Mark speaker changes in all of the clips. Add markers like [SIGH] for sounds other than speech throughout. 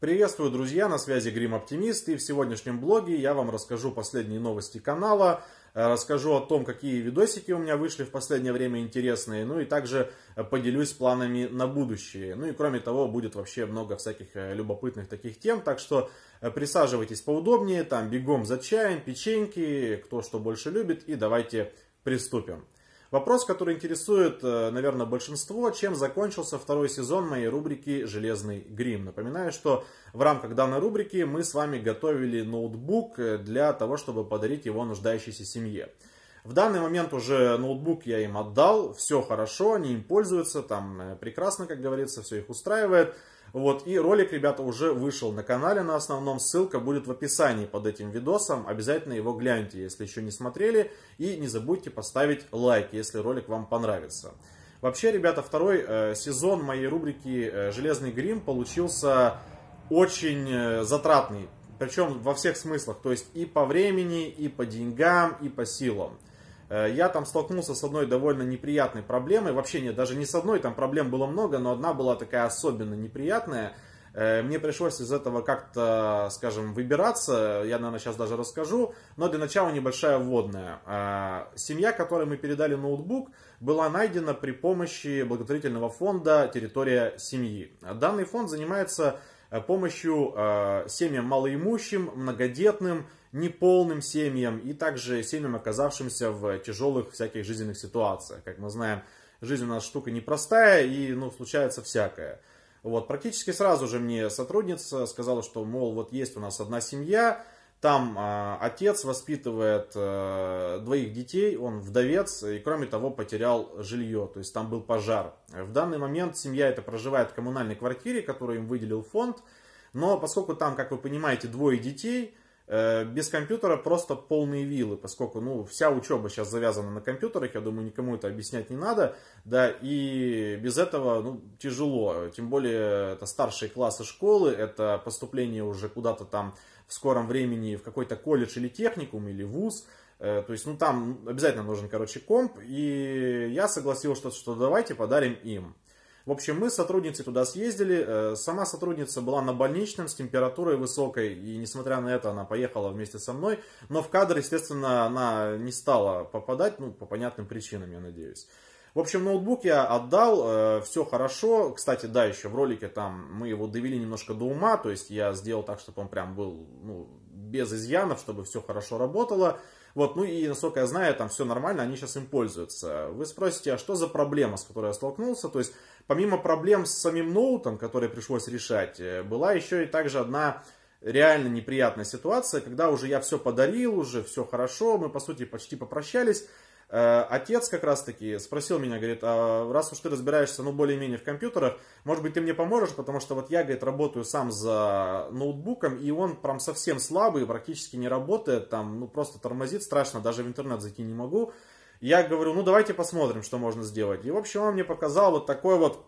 Speaker 1: Приветствую, друзья, на связи Грим Оптимист, и в сегодняшнем блоге я вам расскажу последние новости канала, э, расскажу о том, какие видосики у меня вышли в последнее время интересные, ну и также э, поделюсь планами на будущее. Ну и кроме того, будет вообще много всяких э, любопытных таких тем, так что присаживайтесь поудобнее, там бегом за чаем, печеньки, кто что больше любит, и давайте приступим. Вопрос, который интересует, э, наверное, большинство, чем закончился второй сезон моей рубрики «Железный грим». Напоминаю, что в рамках данной рубрики мы с вами готовили ноутбук э, для того, чтобы подарить его нуждающейся семье. В данный момент уже ноутбук я им отдал, все хорошо, они им пользуются, там э, прекрасно, как говорится, все их устраивает. Вот, и ролик, ребята, уже вышел на канале на основном, ссылка будет в описании под этим видосом, обязательно его гляньте, если еще не смотрели, и не забудьте поставить лайк, если ролик вам понравится. Вообще, ребята, второй э, сезон моей рубрики э, «Железный грим» получился очень э, затратный, причем во всех смыслах, то есть и по времени, и по деньгам, и по силам. Э, я там столкнулся с одной довольно неприятной проблемой. Вообще нет, даже не с одной, там проблем было много, но одна была такая особенно неприятная. Э, мне пришлось из этого как-то, скажем, выбираться. Я, наверное, сейчас даже расскажу. Но для начала небольшая вводная. Э, семья, которой мы передали ноутбук, была найдена при помощи благотворительного фонда «Территория семьи». Данный фонд занимается помощью семьям малоимущим, многодетным, неполным семьям и также семьям, оказавшимся в тяжелых всяких жизненных ситуациях. Как мы знаем, жизнь у нас штука непростая и ну, случается всякое. Вот, практически сразу же мне сотрудница сказала, что, мол, вот есть у нас одна семья, там э, отец воспитывает э, двоих детей, он вдовец и, кроме того, потерял жилье, то есть там был пожар. В данный момент семья эта проживает в коммунальной квартире, которую им выделил фонд, но поскольку там, как вы понимаете, двое детей, Э, без компьютера просто полные вилы, поскольку ну, вся учеба сейчас завязана на компьютерах, я думаю, никому это объяснять не надо, да, и без этого ну, тяжело, тем более это старшие классы школы, это поступление уже куда-то там в скором времени в какой-то колледж или техникум или вуз, э, то есть, ну там обязательно нужен, короче, комп, и я согласился, что, что давайте подарим им. В общем, мы с сотрудницей туда съездили. Э, сама сотрудница была на больничном с температурой высокой, и несмотря на это она поехала вместе со мной. Но в кадр, естественно, она не стала попадать, ну, по понятным причинам, я надеюсь. В общем, ноутбук я отдал, э, все хорошо. Кстати, да, еще в ролике там мы его довели немножко до ума, то есть я сделал так, чтобы он прям был ну, без изъянов, чтобы все хорошо работало. Вот, ну и, насколько я знаю, там все нормально, они сейчас им пользуются. Вы спросите, а что за проблема, с которой я столкнулся? То есть, помимо проблем с самим ноутом, которые пришлось решать, э, была еще и также одна реально неприятная ситуация, когда уже я все подарил, уже все хорошо, мы, по сути, почти попрощались, Э, отец как раз-таки спросил меня, говорит, а раз уж ты разбираешься, ну, более-менее в компьютерах, может быть, ты мне поможешь, потому что вот я, говорит, работаю сам за ноутбуком, и он прям совсем слабый, практически не работает, там, ну, просто тормозит страшно, даже в интернет зайти не могу. Я говорю, ну, давайте посмотрим, что можно сделать. И, в общем, он мне показал вот такой вот,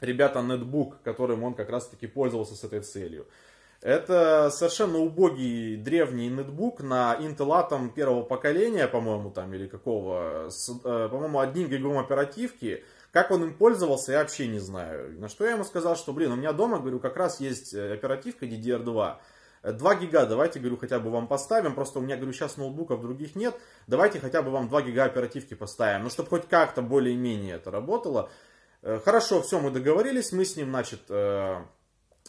Speaker 1: ребята, нетбук, которым он как раз-таки пользовался с этой целью. Это совершенно убогий древний нетбук на Intel Atom первого поколения, по-моему, там, или какого, э, по-моему, одним гигом оперативки. Как он им пользовался, я вообще не знаю. На что я ему сказал, что, блин, у меня дома, говорю, как раз есть э, оперативка DDR2. 2 гига давайте, говорю, хотя бы вам поставим. Просто у меня, говорю, сейчас ноутбуков других нет. Давайте хотя бы вам 2 гига оперативки поставим. Ну, чтобы хоть как-то более-менее это работало. Э, хорошо, все, мы договорились. Мы с ним, значит,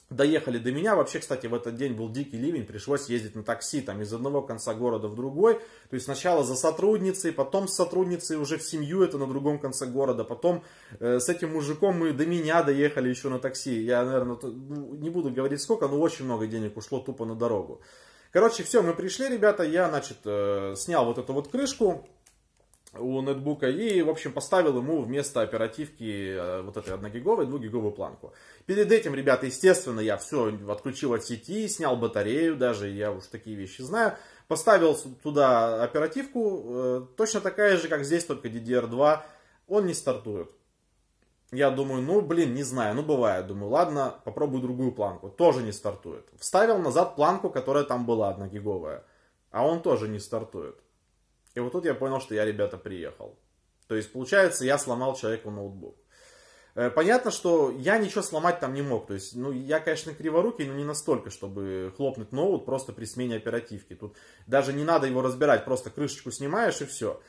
Speaker 1: доехали до меня. Вообще, кстати, в этот день был дикий ливень, пришлось ездить на такси там из одного конца города в другой. То есть сначала за сотрудницей, потом с сотрудницей уже в семью, это на другом конце города. Потом э, с этим мужиком мы до меня доехали еще на такси. Я, наверное, ну, не буду говорить сколько, но очень много денег ушло тупо на дорогу. Короче, все, мы пришли, ребята, я, значит, э, снял вот эту вот крышку, у нетбука и, в общем, поставил ему вместо оперативки э, вот этой 1 гиговой 2 гиговую планку. Перед этим, ребята, естественно, я все отключил от сети, снял батарею даже, я уж такие вещи знаю. Поставил туда оперативку, э, точно такая же, как здесь, только DDR2, он не стартует. Я думаю, ну, блин, не знаю, ну, бывает. Думаю, ладно, попробую другую планку. Тоже не стартует. Вставил назад планку, которая там была 1 гиговая. А он тоже не стартует. И вот тут я понял, что я, ребята, приехал. То есть, получается, я сломал человеку ноутбук. Э, понятно, что я ничего сломать там не мог. То есть, ну, я, конечно, криворукий, но не настолько, чтобы хлопнуть ноут просто при смене оперативки. Тут даже не надо его разбирать, просто крышечку снимаешь и все.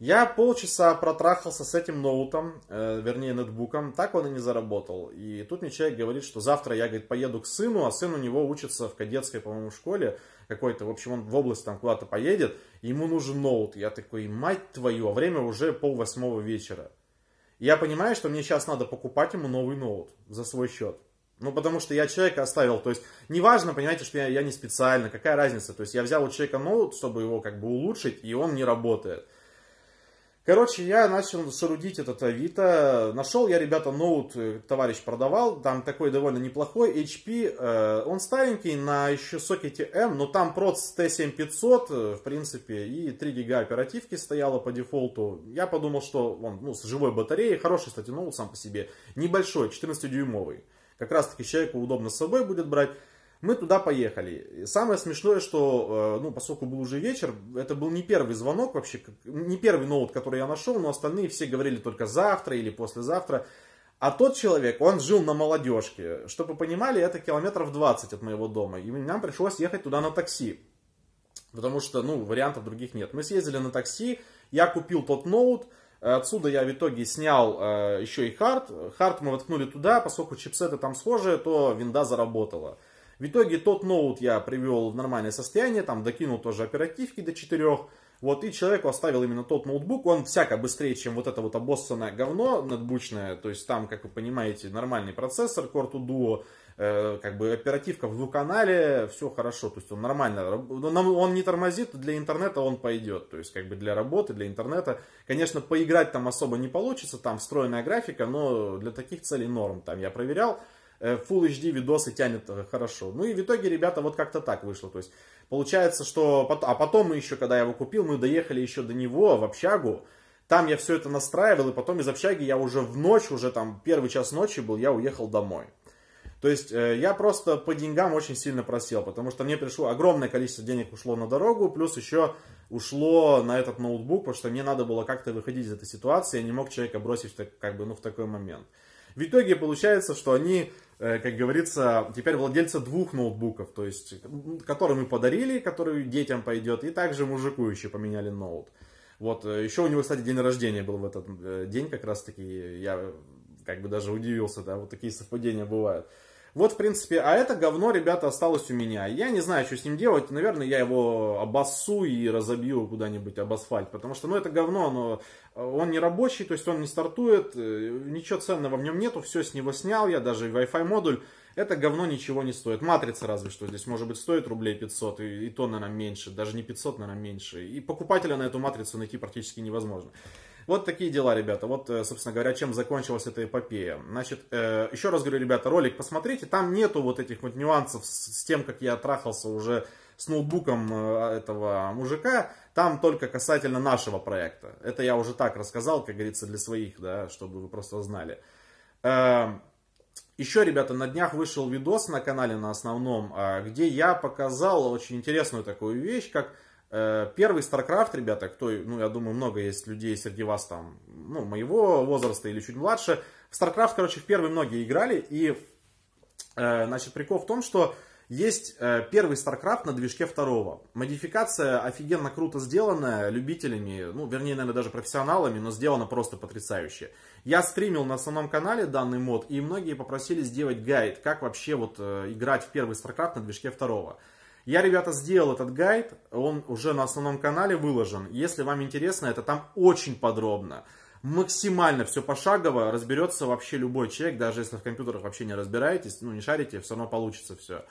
Speaker 1: Я полчаса протрахался с этим ноутом, э, вернее, нетбуком, так он и не заработал. И тут мне человек говорит, что завтра я, говорит, поеду к сыну, а сын у него учится в кадетской, по-моему, школе какой-то, в общем, он в область там куда-то поедет, ему нужен ноут. Я такой, мать твою, а время уже пол восьмого вечера. я понимаю, что мне сейчас надо покупать ему новый ноут за свой счет. Ну, потому что я человека оставил. То есть, неважно, понимаете, что я, я не специально, какая разница. То есть, я взял у человека ноут, чтобы его как бы улучшить, и он не работает. Короче, я начал шарудить этот Авито. Нашел я, ребята, ноут, э, товарищ продавал. Там такой довольно неплохой HP. Э, он старенький, на еще сокете M, но там проц T7500, э, в принципе, и 3 гига оперативки стояло по дефолту. Я подумал, что он ну, с живой батареей. Хороший, кстати, ноут сам по себе. Небольшой, 14-дюймовый. Как раз таки человеку удобно с собой будет брать. Мы туда поехали. Самое смешное, что, э, ну, поскольку был уже вечер, это был не первый звонок вообще, не первый ноут, который я нашел, но остальные все говорили только завтра или послезавтра. А тот человек, он жил на молодежке. Чтобы вы понимали, это километров 20 от моего дома. И нам пришлось ехать туда на такси. Потому что, ну, вариантов других нет. Мы съездили на такси, я купил тот ноут, э, Отсюда я в итоге снял э, еще и хард. Хард мы воткнули туда, поскольку чипсеты там схожие, то винда заработала. В итоге тот ноут я привел в нормальное состояние, там докинул тоже оперативки до 4. Вот, и человеку оставил именно тот ноутбук, он всяко быстрее, чем вот это вот обоссанное говно нетбучное, то есть там, как вы понимаете, нормальный процессор Core 2 Duo, э, как бы оперативка в двухканале, все хорошо, то есть он нормально, ну, он не тормозит, для интернета он пойдет, то есть как бы для работы, для интернета, конечно, поиграть там особо не получится, там встроенная графика, но для таких целей норм, там я проверял, Э, Full HD видосы тянет э, хорошо. Ну и в итоге, ребята, вот как-то так вышло. То есть получается, что... А потом мы еще, когда я его купил, мы доехали еще до него в общагу. Там я все это настраивал, и потом из общаги я уже в ночь, уже там первый час ночи был, я уехал домой. То есть э, я просто по деньгам очень сильно просел, потому что мне пришло огромное количество денег ушло на дорогу, плюс еще ушло на этот ноутбук, потому что мне надо было как-то выходить из этой ситуации, я не мог человека бросить как бы, ну, в такой момент. В итоге получается, что они Э, как говорится, теперь владельца двух ноутбуков, то есть, который мы подарили, который детям пойдет, и также мужику еще поменяли ноут. Вот, э, еще у него, кстати, день рождения был в этот э, день, как раз таки, я как бы даже удивился, да, вот такие совпадения бывают. Вот, в принципе, а это говно, ребята, осталось у меня. Я не знаю, что с ним делать. Наверное, я его обоссу и разобью куда-нибудь об асфальт. Потому что, ну, это говно, оно, э, он не рабочий, то есть он не стартует. Э, ничего ценного в нем нету. Все с него снял я, даже Wi-Fi модуль. Это говно ничего не стоит. Матрица разве что здесь, может быть, стоит рублей 500, и, и то, наверное, меньше. Даже не 500, наверное, меньше. И покупателя на эту матрицу найти практически невозможно. Вот такие дела, ребята. Вот, э, собственно говоря, чем закончилась эта эпопея. Значит, э, еще раз говорю, ребята, ролик посмотрите. Там нету вот этих вот нюансов с тем, как я трахался уже с ноутбуком э, этого мужика, там только касательно нашего проекта. Это я уже так рассказал, как говорится, для своих, да, чтобы вы просто знали. Эм, еще, ребята, на днях вышел видос на канале на основном, а, где я показал очень интересную такую вещь, как Э, первый StarCraft, ребята, кто, ну, я думаю, много есть людей среди вас там, ну, моего возраста или чуть младше. В StarCraft, короче, в первый многие играли, и, э, значит, прикол в том, что есть э, первый StarCraft на движке второго. Модификация офигенно круто сделанная любителями, ну, вернее, наверное, даже профессионалами, но сделана просто потрясающе. Я стримил на основном канале данный мод, и многие попросили сделать гайд, как вообще вот играть в первый StarCraft на движке второго. Я, ребята, сделал этот гайд, он уже на основном канале выложен. Если вам интересно, это там очень подробно. Максимально все пошагово разберется вообще любой человек, даже если в компьютерах вообще не разбираетесь, ну не шарите, все равно получится все.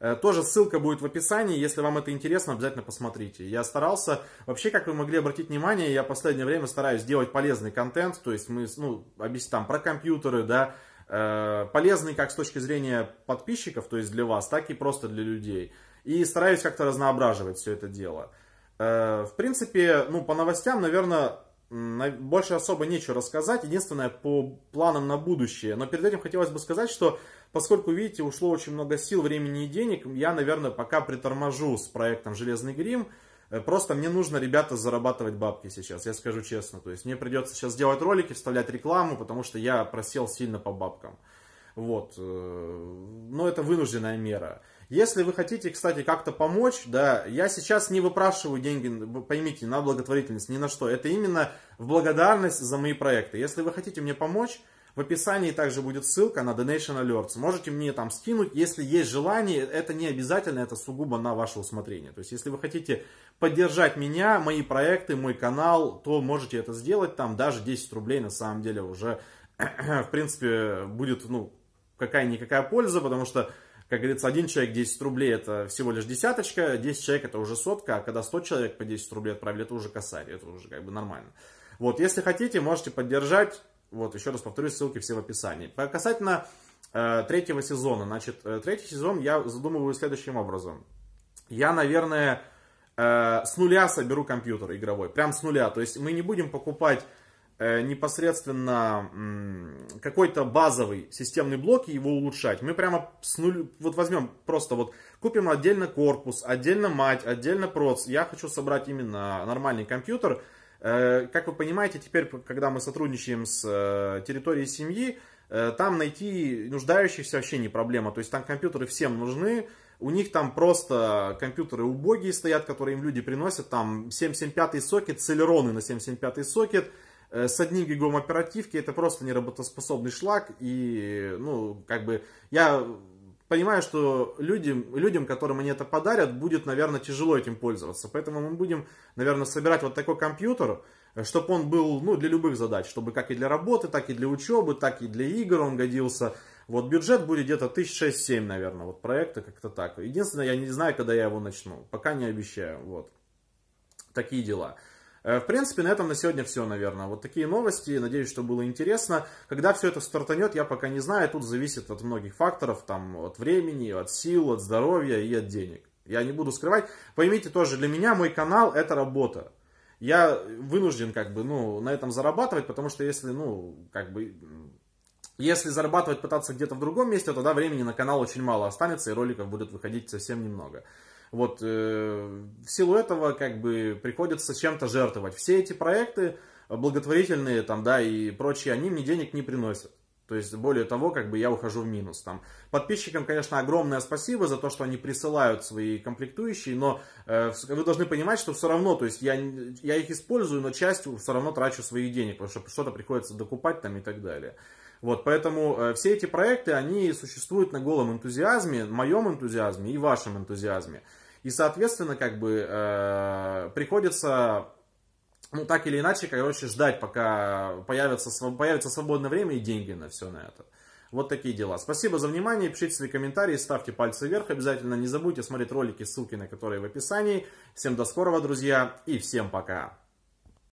Speaker 1: Э, тоже ссылка будет в описании, если вам это интересно, обязательно посмотрите. Я старался, вообще, как вы могли обратить внимание, я в последнее время стараюсь делать полезный контент, то есть мы, ну, объяснить там про компьютеры, да, э, полезный как с точки зрения подписчиков, то есть для вас, так и просто для людей. И стараюсь как-то разноображивать все это дело. Э, в принципе, ну, по новостям, наверное, больше особо нечего рассказать. Единственное, по планам на будущее. Но перед этим хотелось бы сказать, что поскольку, видите, ушло очень много сил, времени и денег, я, наверное, пока приторможу с проектом «Железный грим». Э, просто мне нужно, ребята, зарабатывать бабки сейчас, я скажу честно. То есть мне придется сейчас делать ролики, вставлять рекламу, потому что я просел сильно по бабкам. Вот. Э, но это вынужденная мера. Если вы хотите, кстати, как-то помочь, да, я сейчас не выпрашиваю деньги, поймите, на благотворительность, ни на что. Это именно в благодарность за мои проекты. Если вы хотите мне помочь, в описании также будет ссылка на Donation Alerts. Можете мне там скинуть, если есть желание. Это не обязательно, это сугубо на ваше усмотрение. То есть, если вы хотите поддержать меня, мои проекты, мой канал, то можете это сделать. Там даже 10 рублей на самом деле уже, [CLEARS THROAT] в принципе, будет, ну, какая-никакая польза, потому что как говорится, один человек 10 рублей это всего лишь десяточка, 10 человек это уже сотка, а когда 100 человек по 10 рублей отправили, это уже косарь, это уже как бы нормально. Вот, если хотите, можете поддержать, вот, еще раз повторюсь, ссылки все в описании. Касательно э, третьего сезона, значит, э, третий сезон я задумываю следующим образом. Я, наверное, э, с нуля соберу компьютер игровой, прям с нуля, то есть мы не будем покупать Э, непосредственно какой-то базовый системный блок и его улучшать. Мы прямо с нуля, вот возьмем просто вот, купим отдельно корпус, отдельно мать, отдельно проц. Я хочу собрать именно нормальный компьютер. Э, как вы понимаете, теперь, когда мы сотрудничаем с э, территорией семьи, там найти нуждающихся вообще не проблема. То есть там компьютеры всем нужны, у них там просто компьютеры убогие стоят, которые им люди приносят, там 775 сокет, целероны на 775 сокет, Э, с одним гигом оперативки это просто неработоспособный шлак. И, ну, как бы, я понимаю, что людям, людям, которым они это подарят, будет, наверное, тяжело этим пользоваться. Поэтому мы будем, наверное, собирать вот такой компьютер, э, чтобы он был, ну, для любых задач, чтобы как и для работы, так и для учебы, так и для игр он годился. Вот бюджет будет где-то 1006-7, наверное, вот проекта как-то так. Единственное, я не знаю, когда я его начну, пока не обещаю, вот. Такие дела. Э, в принципе, на этом на сегодня все, наверное. Вот такие новости. Надеюсь, что было интересно. Когда все это стартанет, я пока не знаю. Тут зависит от многих факторов, там, от времени, от сил, от здоровья и от денег. Я не буду скрывать. Поймите тоже, для меня мой канал это работа. Я вынужден как бы, ну, на этом зарабатывать, потому что если, ну, как бы, если зарабатывать пытаться где-то в другом месте, то тогда времени на канал очень мало останется и роликов будет выходить совсем немного. Вот э, в силу этого как бы приходится чем-то жертвовать. Все эти проекты благотворительные там, да, и прочие, они мне денег не приносят. То есть, более того, как бы я ухожу в минус. Там. Подписчикам, конечно, огромное спасибо за то, что они присылают свои комплектующие, но э, вы должны понимать, что все равно, то есть я, я их использую, но часть все равно трачу свои денег, потому что что-то приходится докупать там и так далее. Вот, поэтому э, все эти проекты, они существуют на голом энтузиазме, моем энтузиазме и вашем энтузиазме. И, соответственно, как бы э, приходится, ну, так или иначе, короче, ждать, пока появится, появится свободное время и деньги на все на это. Вот такие дела. Спасибо за внимание. Пишите свои комментарии, ставьте пальцы вверх. Обязательно не забудьте смотреть ролики, ссылки на которые в описании. Всем до скорого, друзья, и всем пока.